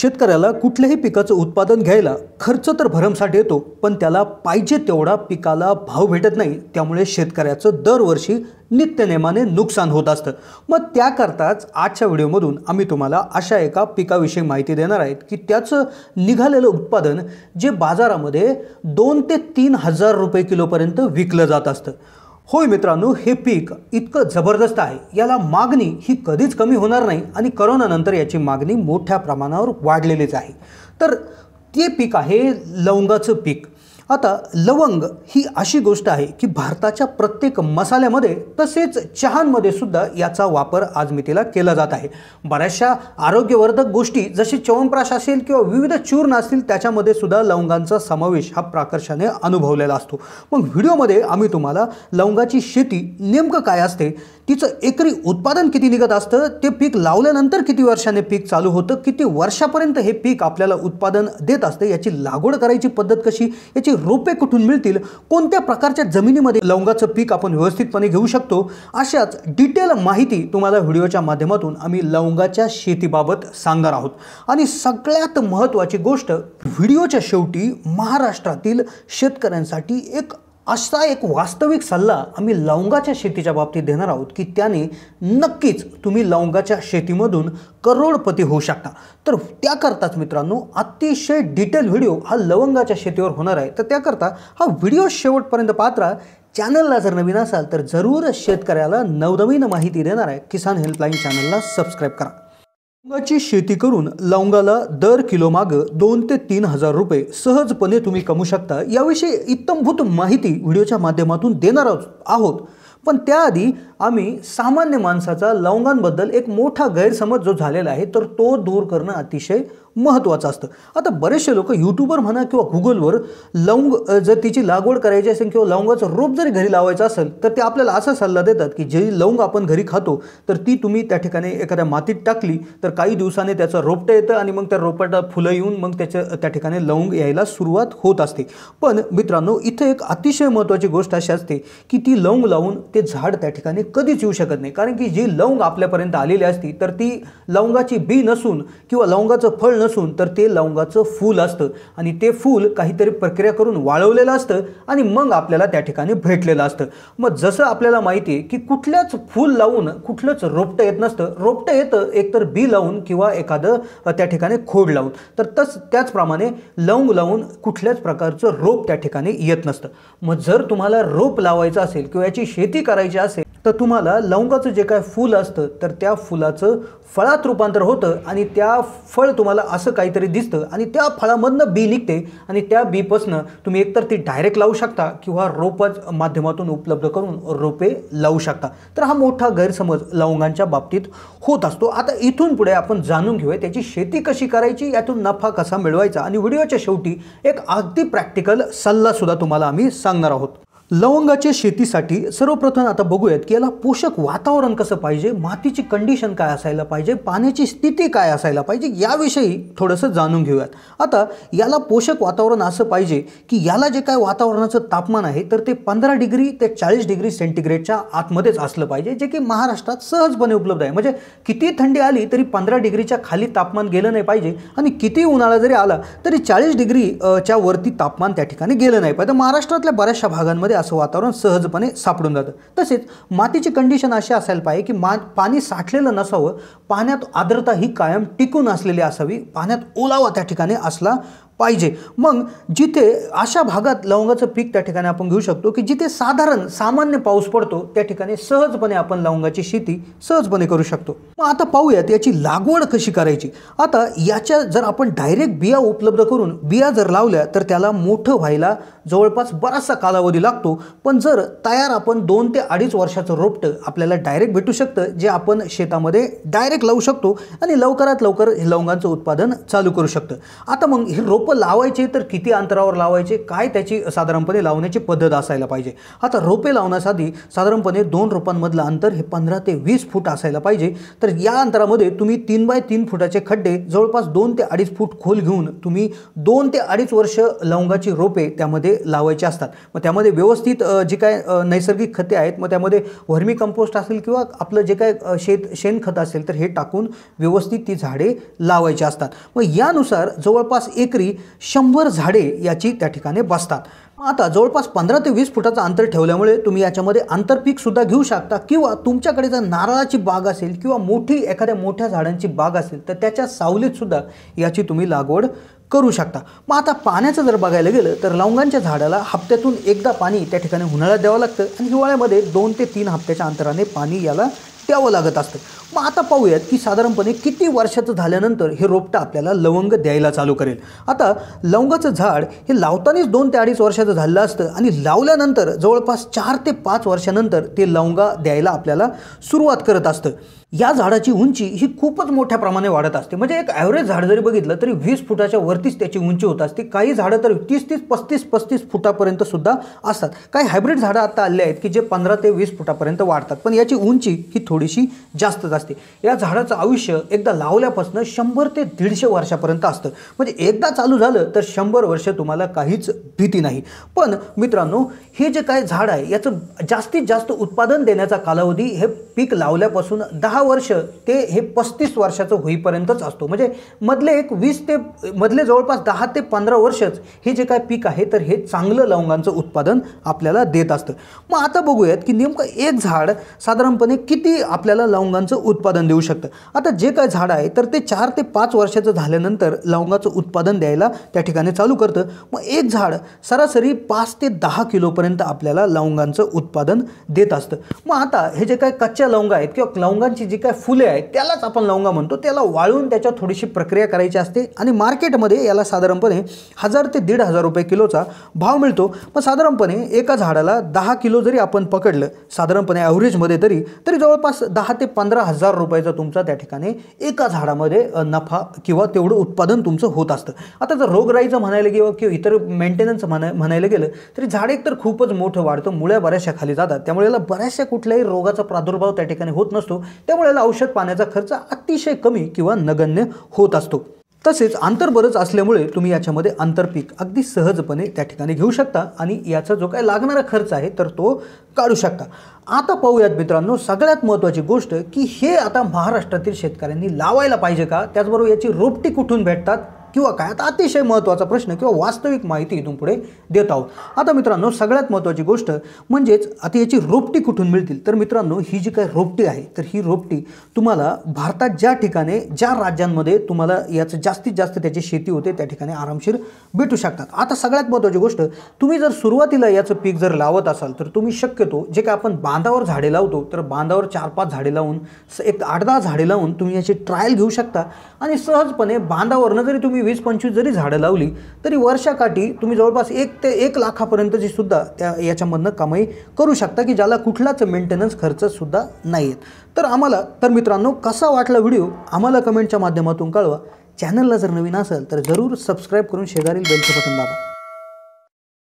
शेतकऱ्याला कुठल्याही पिकाचं उत्पादन घ्यायला खर्च तर भरमसाठ येतो पण त्याला पाहिजे तेवढा पिकाला भाव भेटत नाही त्यामुळे शेतकऱ्याचं दरवर्षी नित्यनेमाने नुकसान होत असतं मग त्याकरताच आजच्या व्हिडिओमधून आम्ही तुम्हाला अशा एका पिकाविषयी माहिती देणार आहेत की त्याचं निघालेलं उत्पादन जे बाजारामध्ये दोन ते तीन हजार रुपये किलोपर्यंत विकलं जात असतं होय मित्रांनो हे पीक इतकं जबरदस्त आहे याला मागणी ही कधीच कमी होणार नाही आणि करोनानंतर याची मागणी मोठ्या प्रमाणावर वाढलेलीच आहे तर ते पीक आहे लवंगाचं पीक आता लवंग ही अशी गोष्ट आहे की भारताच्या प्रत्येक मसाल्यामध्ये तसेच चहांमध्ये सुद्धा याचा वापर आजमितीला केला जात आहे बऱ्याचशा आरोग्यवर्धक गोष्टी जसे च्यवनप्राश असेल किंवा विविध चूर्ण असतील त्याच्यामध्ये सुद्धा लवंगांचा समावेश हा प्राकर्षाने अनुभवलेला असतो मग व्हिडिओमध्ये आम्ही तुम्हाला लवंगाची शेती नेमकं काय असते तिचं एकरी उत्पादन किती निघत असतं ते पीक लावल्यानंतर किती वर्षाने पीक चालू होतं किती वर्षापर्यंत हे पीक आपल्याला उत्पादन देत असतं याची लागवड करायची पद्धत कशी याची रोपे कुठून मिळतील कोणत्या प्रकारच्या जमिनीमध्ये लवंगाचं पीक आपण व्यवस्थितपणे घेऊ शकतो अशाच डिटेल माहिती तुम्हाला व्हिडिओच्या माध्यमातून आम्ही लवंगाच्या शेतीबाबत सांगणार आहोत आणि सगळ्यात महत्त्वाची गोष्ट व्हिडिओच्या शेवटी महाराष्ट्रातील शेतकऱ्यांसाठी एक असा एक वास्तविक सल्ला आम्ही लवंगाच्या शेतीच्या बाबतीत देणार आहोत की त्याने नक्कीच तुम्ही लवंगाच्या शेतीमधून करोडपती होऊ शकता तर त्याकरताच मित्रांनो अतिशय डिटेल व्हिडिओ हा लवंगाच्या शेतीवर होणार आहे तर त्याकरता हा व्हिडिओ शेवटपर्यंत पात्रा चॅनलला जर नवीन असाल तर जरूर शेतकऱ्याला नवनवीन माहिती देणार आहे किसान हेल्पलाईन चॅनलला सबस्क्राईब करा लवंगाची शेती करून लवंगाला दर किलो मागं दोन ते तीन हजार रुपये सहजपणे तुम्ही कमू शकता याविषयी इत्तमभूत माहिती व्हिडिओच्या माध्यमातून देणार आहोत पण त्याआधी आम्ही सामान्य माणसाचा लवंगांबद्दल एक मोठा गैरसमज जो झालेला आहे तर तो दूर करणं अतिशय महत्त्वाचं असतं आता बरेचसे लोक यूट्यूबवर म्हणा किंवा गुगलवर लवंग जर तिची लागवड करायची असेल किंवा लवंगाचं रोप जरी घरी लावायचं असेल तर ते आपल्याला असा सल्ला देतात की जे लवंग आपण घरी खातो तर ती तुम्ही त्या ठिकाणी एखाद्या मातीत टाकली तर काही दिवसाने त्याचं रोपटं येतं आणि मग त्या रोपटा फुलं येऊन मग त्याच्या त्या ठिकाणी लवंग यायला सुरुवात होत असते पण मित्रांनो इथं एक अतिशय महत्त्वाची गोष्ट अशी असते की ती लवंग लावून ते झाड त्या ठिकाणी कधीच येऊ शकत नाही कारण की जी लवंग आपल्यापर्यंत आलेली असती तर ती लवंगाची बी नसून किंवा लवंगाचं फळ नसून असून तर ते लवंगाचं फूल असतं आणि ते फूल काहीतरी प्रक्रिया करून वाळवलेलं असतं आणि मग आपल्याला त्या ठिकाणी भेटलेलं असतं मग जसं आपल्याला माहिती आहे की कुठल्याच फूल लावून कुठलंच रोपटं येत नसतं रोपटं येतं एकतर बी लावून किंवा एखादं त्या ठिकाणी खोड लावून तर तस त्याचप्रमाणे लवंग लावून कुठल्याच प्रकारचं रोप त्या ठिकाणी येत नसतं मग जर तुम्हाला रोप लावायचं असेल किंवा याची शेती करायची असेल तर तुम्हाला लवंगाचं जे काय फूल असतं तर त्या फुलाचं फळात रूपांतर होतं आणि त्या फळ तुम्हाला असं काहीतरी दिसतं आणि त्या फळामधनं बी निघते आणि त्या बीपासनं तुम्ही एकतर ती डायरेक्ट लावू शकता किंवा रोपच माध्यमातून उपलब्ध करून रोपे लावू शकता तर हा मोठा गैरसमज लवंगांच्या बाबतीत होत असतो आता इथून पुढे आपण जाणून घेऊया त्याची शेती कशी करायची यातून नफा कसा मिळवायचा आणि व्हिडिओच्या शेवटी एक अगदी प्रॅक्टिकल सल्लासुद्धा तुम्हाला आम्ही सांगणार आहोत लवंगाच्या शेतीसाठी सर्वप्रथम आता बघूयात की याला पोषक वातावरण कसं पाहिजे मातीची कंडिशन काय असायला पाहिजे पाण्याची स्थिती काय असायला पाहिजे याविषयी थोडंसं जाणून घेऊयात आता याला पोषक वातावरण असं पाहिजे की याला जे काय वातावरणाचं तापमान आहे तर ते पंधरा डिग्री ते चाळीस डिग्री सेंटीग्रेडच्या आतमध्येच असलं पाहिजे जे की महाराष्ट्रात सहजपणे उपलब्ध आहे म्हणजे किती थंडी आली तरी पंधरा डिग्रीच्या खाली तापमान गेलं नाही पाहिजे आणि किती उन्हाळा जरी आला तरी चाळीस डिग्रीच्या वरती तापमान त्या ठिकाणी गेलं नाही पाहिजे महाराष्ट्रातल्या बऱ्याचशा भागांमध्ये असं वातावरण सहजपणे सापडून जातं तसेच मातीची कंडिशन अशी असायला पाहिजे की मा पाणी साठलेलं नसावं पाण्यात आर्द्रता ही कायम टिकून असलेली असावी पाण्यात ओलावा त्या ठिकाणी असला पाहिजे मग जिथे अशा भागात लवंगाचं पीक त्या ठिकाणी आपण घेऊ शकतो की जिथे साधारण सामान्य पाऊस पडतो त्या ठिकाणी सहजपणे आपण लवंगाची शेती सहजपणे करू शकतो मग आता पाहूयात याची लागवड कशी करायची आता याच्या जर आपण डायरेक्ट बिया उपलब्ध करून बिया जर लावल्या तर त्याला मोठं व्हायला जवळपास बराचसा कालावधी लागतो पण जर तयार आपण दोन ते अडीच वर्षाचं रोपटं आपल्याला डायरेक्ट भेटू शकतं जे आपण शेतामध्ये डायरेक्ट लावू शकतो आणि लवकरात लवकर हे लवंगांचं उत्पादन चालू करू शकतं आता मग हे रोप रोपं लावायचे तर किती अंतरावर लावायचे काय त्याची साधारणपणे लावण्याची पद्धत असायला पाहिजे आता रोपे लावण्यासाठी साधारणपणे दोन रोपांमधलं अंतर हे पंधरा ते वीस फूट असायला पाहिजे तर या अंतरामध्ये तुम्ही तीन बाय तीन फुटाचे खड्डे जवळपास दोन ते अडीच फूट खोल घेऊन तुम्ही दोन ते अडीच वर्ष लवंगाची रोपे त्यामध्ये लावायचे असतात मग त्यामध्ये व्यवस्थित जे काय नैसर्गिक खते आहेत मग त्यामध्ये व्हर्मी कंपोस्ट असेल किंवा आपलं जे काय शेत शेणखत असेल तर हे टाकून व्यवस्थित ती झाडे लावायची असतात मग यानुसार जवळपास एकरी शंभर झाडे याची त्या ठिकाणी बसतात आता जवळपास पंधरा ते वीस फुटाचं अंतर ठेवल्यामुळे तुम्ही याच्यामध्ये आंतरपीकसुद्धा घेऊ शकता किंवा तुमच्याकडे जर नारळाची बाग असेल किंवा मोठी एखाद्या मोठ्या झाडांची बाग असेल तर त्याच्या सावलीतसुद्धा याची तुम्ही लागवड करू शकता मग आता पाण्याचं जर बघायला गेलं तर लवंगांच्या झाडाला हप्त्यातून एकदा पाणी त्या ठिकाणी उन्हाळ्यात द्यावं लागतं आणि हिवाळ्यामध्ये दोन ते तीन हप्त्याच्या अंतराने पाणी याला द्यावं लागत असतं मग आता पाहूयात की साधारणपणे किती वर्षाचं झाल्यानंतर हे रोपटं आपल्याला लवंग द्यायला चालू करेल आता लवंगाचं झाड हे लावतानाच दोन ते अडीच वर्षाचं झालेलं असतं आणि लावल्यानंतर जवळपास चार ते पाच वर्षानंतर ते लवंगा द्यायला आपल्याला सुरुवात करत असतं या झाडाची उंची ही खूपच मोठ्या प्रमाणे वाढत असते म्हणजे एक ॲव्हरेज झाड जरी बघितलं तरी वीस फुटाच्या वरतीच त्याची उंची होत असते काही झाडं तर तीस तीस पस्तीस पस्तीस फुटापर्यंत सुद्धा असतात काही हायब्रिड झाडं आता आले आहेत की जे पंधरा ते वीस फुटापर्यंत वाढतात पण याची उंची ही थोडीशी जास्तच असते या झाडाचं आयुष्य एकदा लावल्यापासून शंभर ते दीडशे वर्षापर्यंत असतं म्हणजे एकदा चालू झालं तर शंभर वर्ष तुम्हाला काहीच भीती नाही पण मित्रांनो हे जे काय झाड आहे याचं जास्तीत जास्त उत्पादन देण्याचा कालावधी हे पीक लावल्यापासून दहा दहा वर्ष ते हे पस्तीस वर्षाचं होईपर्यंतच असतो म्हणजे मधले एक वीस ते मधले जवळपास दहा ते पंधरा वर्षच हे जे काय पीक आहे तर हे चांगलं लवंगांचं उत्पादन आपल्याला देत असतं मग आता बघूयात की नेमकं एक झाड साधारणपणे किती आपल्याला लवंगांचं उत्पादन देऊ शकतं आता जे काय झाड आहे तर ते चार ते पाच वर्षाचं झाल्यानंतर लवंगाचं उत्पादन द्यायला त्या ठिकाणी चालू करतं मग एक झाड सरासरी पाच ते दहा किलोपर्यंत आपल्याला लवंगांचं उत्पादन देत असतं मग आता हे जे काय कच्च्या लवंगा आहेत किंवा लवंगांची जी काय फुले आहेत त्यालाच आपण लवंगा म्हणतो त्याला वाळून त्याच्यावर थोडीशी प्रक्रिया करायची असते आणि मार्केटमध्ये याला साधारणपणे हजार ते दीड हजार रुपये किलोचा भाव मिळतो मग साधारणपणे एका झाडाला दहा किलो जरी आपण पकडलं साधारणपणे ॲव्हरेजमध्ये तरी तरी जवळपास दहा ते पंधरा हजार रुपयाचा तुमचा त्या ठिकाणी एका झाडामध्ये नफा किंवा तेवढं उत्पादन तुमचं होत असतं आता जर रोगराईचं म्हणायला गेलं किंवा इतर मेंटेनन्स म्हणा म्हणायला गेलं तरी झाड तर खूपच मोठं वाढतं मुळ्या बऱ्याचशा खाली जातात त्यामुळे याला बऱ्याचशा कुठल्याही रोगाचा प्रादुर्भाव त्या ठिकाणी होत नसतो त्यामुळे त्यामुळे औषध पाण्याचा खर्च अतिशय कमी किंवा नगण्य होत असतो तसेच आंतर बरंच असल्यामुळे तुम्ही याच्यामध्ये आंतरपीक अगदी सहजपणे त्या ठिकाणी घेऊ शकता आणि याचा जो काय लागणारा खर्च आहे तर तो काढू शकता आता पाहूयात मित्रांनो सगळ्यात महत्त्वाची गोष्ट की हे आता महाराष्ट्रातील शेतकऱ्यांनी लावायला पाहिजे का त्याचबरोबर याची रोपटी कुठून भेटतात किंवा काय आता अतिशय महत्त्वाचा प्रश्न किंवा वास्तविक माहिती इथून पुढे देत आहोत आता मित्रांनो सगळ्यात महत्त्वाची गोष्ट म्हणजेच आता याची रोपटी कुठून मिळतील तर मित्रांनो ही जी काय रोपटी आहे तर ही रोपटी तुम्हाला भारतात ज्या ठिकाणी ज्या राज्यांमध्ये तुम्हाला याचं जास्तीत जास्त त्याची शेती होते त्या ठिकाणी आरामशीर भेटू शकतात आता सगळ्यात महत्त्वाची गोष्ट तुम्ही जर सुरुवातीला याचं पीक जर लावत असाल तर तुम्ही शक्यतो जे काय आपण बांधावर झाडे लावतो तर बांधावर चार पाच झाडे लावून एक आठ दहा झाडे लावून तुम्ही याची ट्रायल घेऊ शकता आणि सहजपणे बांधावरनं जरी तुम्ही तुम्ही वीस पंचवीस जरी झाडं लावली तरी वर्षाकाठी तुम्ही जवळपास एक ते एक लाखापर्यंतची सुद्धा त्या याच्यामधनं कमाई करू शकता की ज्याला कुठलाच मेंटेनन्स खर्च नाही आहेत तर आम्हाला तर मित्रांनो कसा वाटला व्हिडिओ आम्हाला कमेंटच्या माध्यमातून कळवा चॅनलला जर नवीन असेल तर जरूर सबस्क्राईब करून शेजारील बेलचं बटन दाबा